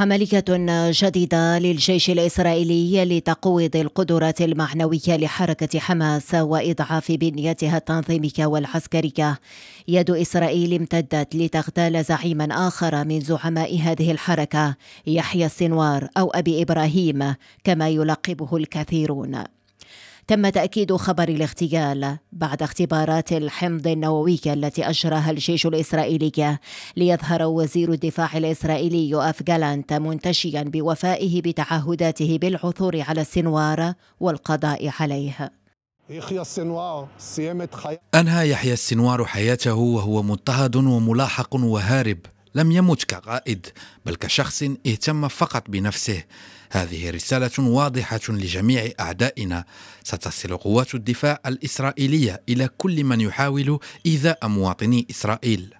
عملية جديدة للجيش الإسرائيلي لتقويض القدرات المعنوية لحركة حماس وإضعاف بنيتها التنظيمية والعسكرية يد إسرائيل امتدت لتغتال زعيما آخر من زعماء هذه الحركة يحيى السنوار أو أبي إبراهيم كما يلقبه الكثيرون تم تأكيد خبر الاغتيال بعد اختبارات الحمض النووي التي أجراها الجيش الإسرائيلي ليظهر وزير الدفاع الإسرائيلي يوآف جالانت منتشيا بوفائه بتعهداته بالعثور على السنوار والقضاء عليه أنهى يحيى السنوار حياته وهو مضطهد وملاحق وهارب لم يمت كقائد بل كشخص اهتم فقط بنفسه هذه رسالة واضحة لجميع أعدائنا ستصل قوات الدفاع الإسرائيلية إلى كل من يحاول إيذاء مواطني إسرائيل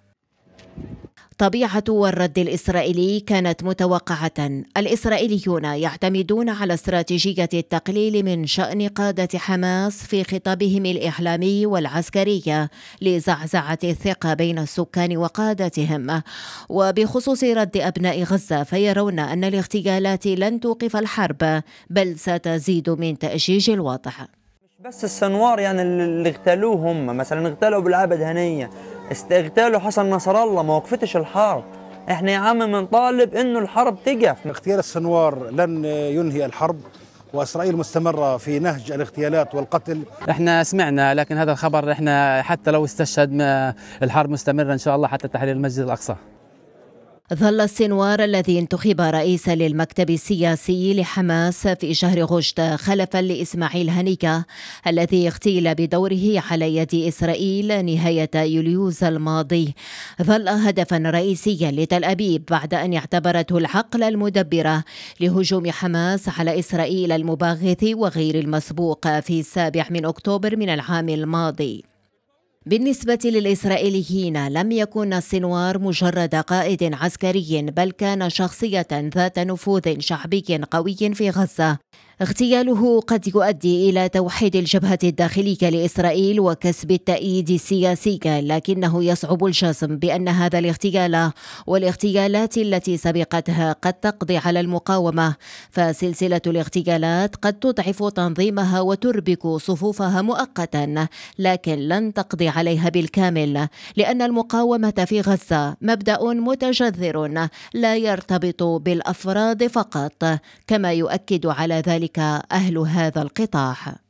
طبيعة والرد الإسرائيلي كانت متوقعة الإسرائيليون يعتمدون على استراتيجية التقليل من شأن قادة حماس في خطابهم الإعلامي والعسكري لزعزعة الثقة بين السكان وقادتهم وبخصوص رد أبناء غزة فيرون أن الاغتيالات لن توقف الحرب بل ستزيد من تأجيج الوضع بس السنوار يعني اللي اغتالوه هم مثلا اغتالوا بالعبد هنيه استغتاله حسن نصر الله ما وقفتش الحرب احنا يا عم بنطالب انه الحرب تقف اغتيال السنوار لن ينهي الحرب واسرائيل مستمره في نهج الاغتيالات والقتل احنا سمعنا لكن هذا الخبر احنا حتى لو استشهد الحرب مستمره ان شاء الله حتى تحرير المسجد الاقصى ظل السنوار الذي انتخب رئيسا للمكتب السياسي لحماس في شهر غشت خلفا لإسماعيل هنيكة الذي اغتيل بدوره على يد إسرائيل نهاية يوليوز الماضي ظل هدفا رئيسيا لتل أبيب بعد أن اعتبرته العقل المدبرة لهجوم حماس على إسرائيل المباغث وغير المسبوق في السابع من أكتوبر من العام الماضي بالنسبة للإسرائيليين لم يكن سنوار مجرد قائد عسكري بل كان شخصية ذات نفوذ شعبي قوي في غزة اغتياله قد يؤدي إلى توحيد الجبهة الداخلية لإسرائيل وكسب التأييد السياسي لكنه يصعب الجزم بأن هذا الاغتيال والاغتيالات التي سبقتها قد تقضي على المقاومة فسلسلة الاغتيالات قد تضعف تنظيمها وتربك صفوفها مؤقتا لكن لن تقضي عليها بالكامل لأن المقاومة في غزة مبدأ متجذر لا يرتبط بالأفراد فقط كما يؤكد على ذلك ذلك اهل هذا القطاع